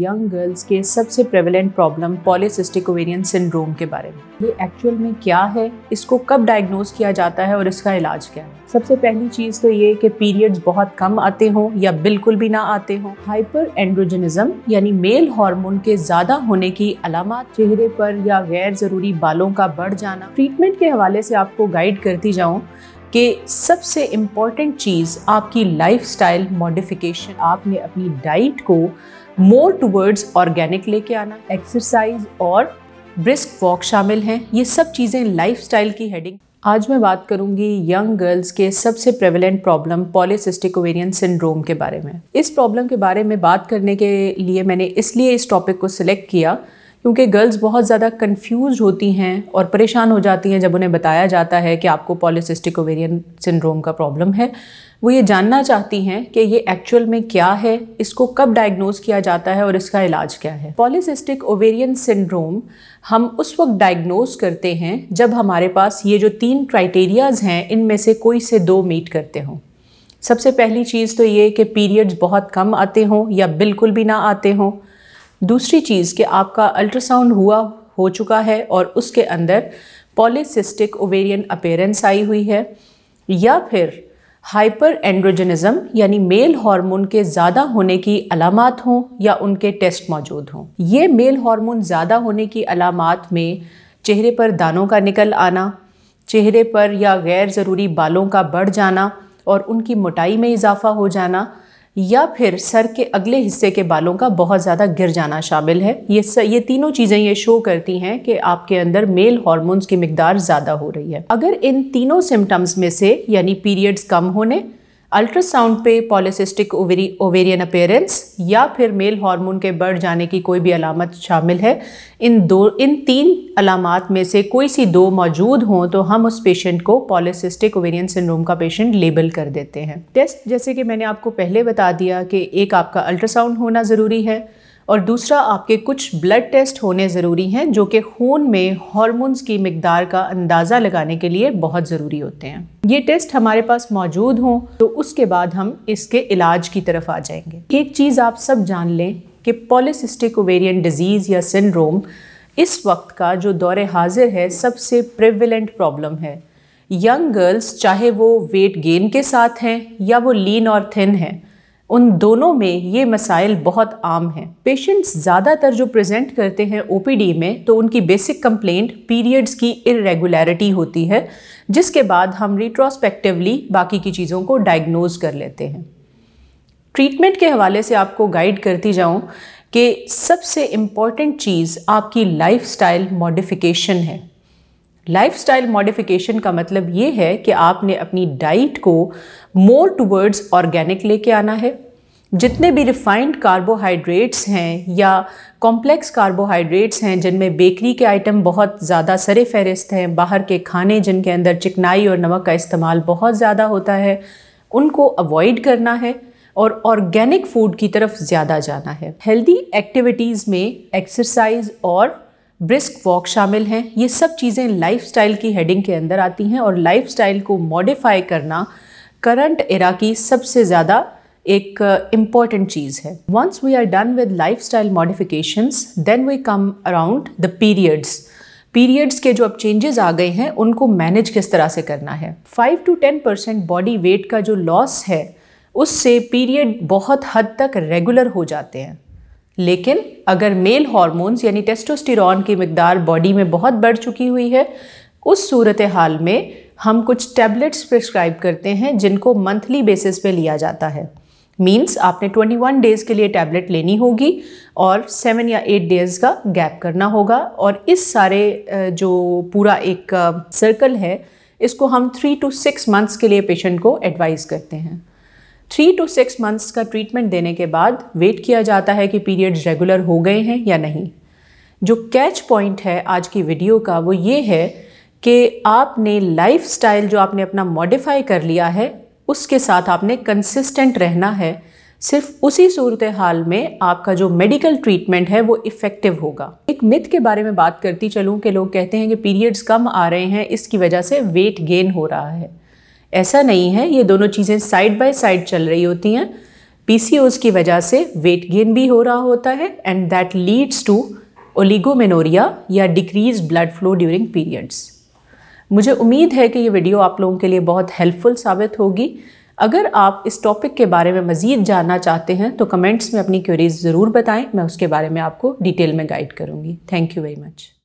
young girls के सबसे prevalent problem polycystic ovarian syndrome के बारे में ये एक्चुअल में क्या है इसको कब डायग्नोज किया जाता है और इसका इलाज क्या है सबसे पहली चीज़ तो ये कि पीरियड्स बहुत कम आते हों या बिल्कुल भी ना आते हों हाइपर एंड्रोजनिज्म यानी मेल हार्मोन के ज़्यादा होने की अलामत चेहरे पर या गैर ज़रूरी बालों का बढ़ जाना ट्रीटमेंट के हवाले से आपको गाइड करती जाऊँ कि सबसे इम्पॉर्टेंट चीज़ आपकी लाइफ स्टाइल मॉडिफिकेशन आपने अपनी डाइट को मोर टूवर्ड्स ऑर्गेनिक लेके आना एक्सरसाइज और ब्रिस्क वॉक शामिल हैं ये सब चीज़ें लाइफ स्टाइल की हेडिंग आज मैं बात करूंगी यंग गर्ल्स के सबसे prevalent problem polycystic ovarian syndrome के बारे में इस प्रॉब्लम के बारे में बात करने के लिए मैंने इसलिए इस टॉपिक को सिलेक्ट किया क्योंकि गर्ल्स बहुत ज़्यादा कन्फ्यूज होती हैं और परेशान हो जाती हैं जब उन्हें बताया जाता है कि आपको पॉलिसिस्टिक ओवेरियन सिंड्रोम का प्रॉब्लम है वो ये जानना चाहती हैं कि ये एक्चुअल में क्या है इसको कब डायग्नोज किया जाता है और इसका इलाज क्या है पॉलिसिस्टिक ओवेरियन सिंड्रोम हम उस वक्त डायग्नोज करते हैं जब हमारे पास ये जो तीन क्राइटेरियाज़ हैं इनमें से कोई से दो मीट करते हों सबसे पहली चीज़ तो ये कि पीरियड्स बहुत कम आते हों या बिल्कुल भी ना आते हों दूसरी चीज़ कि आपका अल्ट्रासाउंड हुआ हो चुका है और उसके अंदर पॉलीसिस्टिक ओवेरियन अपेयरेंस आई हुई है या फिर हाइपर एंड्रोजनिज़म यानी मेल हार्मोन के ज़्यादा होने की अलामत हों या उनके टेस्ट मौजूद हों ये मेल हार्मोन ज़्यादा होने की अलामत में चेहरे पर दानों का निकल आना चेहरे पर या गैर ज़रूरी बालों का बढ़ जाना और उनकी मोटाई में इजाफा हो जाना या फिर सर के अगले हिस्से के बालों का बहुत ज़्यादा गिर जाना शामिल है ये स, ये तीनों चीज़ें ये शो करती हैं कि आपके अंदर मेल हॉर्मोन्स की मकदार ज़्यादा हो रही है अगर इन तीनों सिम्टम्स में से यानी पीरियड्स कम होने अल्ट्रासाउंड पे पॉलिसिस्टिक ओवेरी ओवेरियन अपेयरेंस या फिर मेल हार्मोन के बढ़ जाने की कोई भी अलामत शामिल है इन दो इन तीन अलामत में से कोई सी दो मौजूद हों तो हम उस पेशेंट को पॉलिसिस्टिक ओवेरियन सिंड्रोम का पेशेंट लेबल कर देते हैं टेस्ट जैसे कि मैंने आपको पहले बता दिया कि एक आपका अल्ट्रासाउंड होना ज़रूरी है और दूसरा आपके कुछ ब्लड टेस्ट होने ज़रूरी हैं जो कि खून में हॉर्मोन्स की मकदार का अंदाज़ा लगाने के लिए बहुत ज़रूरी होते हैं ये टेस्ट हमारे पास मौजूद हों तो उसके बाद हम इसके इलाज की तरफ आ जाएंगे एक चीज़ आप सब जान लें कि पॉलिसिस्टिक ओवेरियन डिज़ीज़ या सिंड्रोम इस वक्त का जो दौर हाजिर है सबसे प्रिविलेंट प्रॉब्लम है यंग गर्ल्स चाहे वो वेट गेन के साथ हैं या वो लीन और थिन हैं उन दोनों में ये मसाइल बहुत आम हैं पेशेंट्स ज़्यादातर जो प्रेजेंट करते हैं ओपीडी में तो उनकी बेसिक कंप्लेंट पीरियड्स की इरेगुलरिटी होती है जिसके बाद हम रिट्रोस्पेक्टिवली बाकी की चीज़ों को डायग्नोज कर लेते हैं ट्रीटमेंट के हवाले से आपको गाइड करती जाऊं कि सबसे इम्पॉर्टेंट चीज़ आपकी लाइफ मॉडिफिकेशन है लाइफ स्टाइल मॉडिफिकेशन का मतलब ये है कि आपने अपनी डाइट को मोर टूवर्ड्स ऑर्गेनिक लेके आना है जितने भी रिफ़ाइंड कार्बोहाइड्रेट्स हैं या कॉम्प्लेक्स कार्बोहाइड्रेट्स हैं जिनमें बेकरी के आइटम बहुत ज़्यादा सरे फहरिस्त हैं बाहर के खाने जिनके अंदर चिकनाई और नमक का इस्तेमाल बहुत ज़्यादा होता है उनको अवॉइड करना है और ऑर्गेनिक फूड की तरफ ज़्यादा जाना है हेल्दी एक्टिविटीज़ में एक्सरसाइज और ब्रिस्क वॉक शामिल हैं ये सब चीज़ें लाइफस्टाइल की हेडिंग के अंदर आती हैं और लाइफस्टाइल को मॉडिफाई करना करंट इरा की सबसे ज़्यादा एक इम्पॉर्टेंट uh, चीज़ है once we are done with life style modifications then we come around the periods periods के जो अब चेंजेस आ गए हैं उनको मैनेज किस तरह से करना है five to ten percent body weight का जो लॉस है उससे पीरियड बहुत हद तक रेगुलर हो जाते हैं लेकिन अगर मेल हॉर्मोन्स यानी टेस्टोस्टिरॉन की मकदार बॉडी में बहुत बढ़ चुकी हुई है उस सूरत हाल में हम कुछ टैबलेट्स प्रिस्क्राइब करते हैं जिनको मंथली बेसिस पे लिया जाता है मीन्स आपने 21 डेज़ के लिए टैबलेट लेनी होगी और सेवन या एट डेज़ का गैप करना होगा और इस सारे जो पूरा एक सर्कल है इसको हम थ्री टू सिक्स मंथ्स के लिए पेशेंट को एडवाइस करते हैं थ्री टू सिक्स मंथ्स का ट्रीटमेंट देने के बाद वेट किया जाता है कि पीरियड्स रेगुलर हो गए हैं या नहीं जो कैच पॉइंट है आज की वीडियो का वो ये है कि आपने लाइफ जो आपने अपना मॉडिफाई कर लिया है उसके साथ आपने कंसिस्टेंट रहना है सिर्फ उसी सूरत हाल में आपका जो मेडिकल ट्रीटमेंट है वो इफ़ेक्टिव होगा एक मिथ के बारे में बात करती चलूँ कि लोग कहते हैं कि पीरियड्स कम आ रहे हैं इसकी वजह से वेट गेन हो रहा है ऐसा नहीं है ये दोनों चीज़ें साइड बाय साइड चल रही होती हैं पी की वजह से वेट गेन भी हो रहा होता है and that leads to oligomenorrhea या decrease blood flow during periods मुझे उम्मीद है कि ये वीडियो आप लोगों के लिए बहुत हेल्पफुल साबित होगी अगर आप इस टॉपिक के बारे में मज़ीद जानना चाहते हैं तो कमेंट्स में अपनी क्वेरीज ज़रूर बताएं मैं उसके बारे में आपको डिटेल में गाइड करूँगी थैंक यू वेरी मच